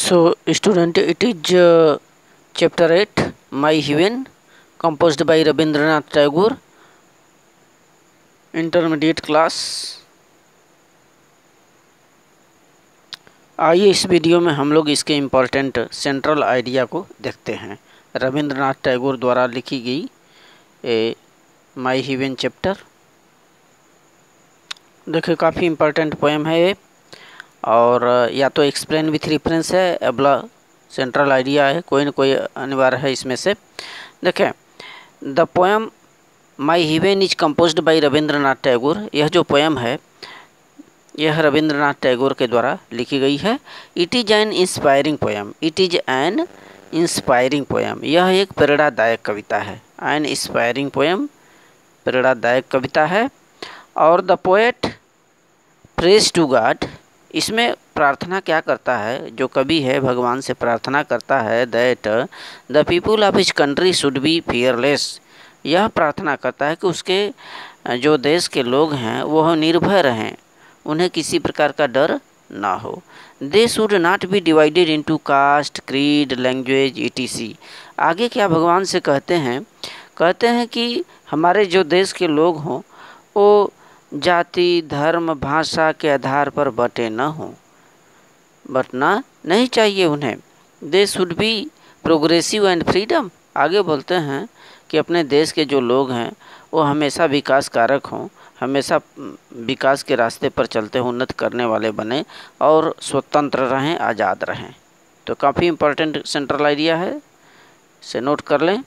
So student it is uh, chapter 8 My Heaven composed by Rabindranath Tagore intermediate class आइए इस video में हम लोग इसके इम्पॉर्टेंट सेंट्रल आइडिया को देखते हैं रविंद्रनाथ टैगोर द्वारा लिखी गई ए, माई हिवेन चैप्टर देखिए काफ़ी इम्पॉर्टेंट पोएम है ये और या तो एक्सप्लेन विथ रिफरेंस है अबला सेंट्रल आइडिया है कोई ना कोई अनिवार्य है इसमें से देखें the poem my heaven is compose by Rabindranath Tagore यह जो पोएम है यह रविंद्रनाथ टैगोर के द्वारा लिखी गई है it is an inspiring poem it is an inspiring poem यह एक प्रेरणादायक कविता है एन इंस्पायरिंग पोएम प्रेरणादायक कविता है और द पोएट प्रेस टू गाड इसमें प्रार्थना क्या करता है जो कवि है भगवान से प्रार्थना करता है that the people of his country should be fearless यह प्रार्थना करता है कि उसके जो देश के लोग हैं वह निर्भय रहें उन्हें किसी प्रकार का डर ना हो they should not be divided into caste creed language ई आगे क्या भगवान से कहते हैं कहते हैं कि हमारे जो देश के लोग हों वो जाति धर्म भाषा के आधार पर बटे न हों बटना नहीं चाहिए उन्हें they should be progressive and freedom आगे बोलते हैं कि अपने देश के जो लोग हैं वो हमेशा विकास कारक हों हमेशा विकास के रास्ते पर चलते हों उन्नत करने वाले बने और स्वतंत्र रहें आज़ाद रहें तो काफ़ी इम्पोर्टेंट सेंट्रल आइडिया है से नोट कर लें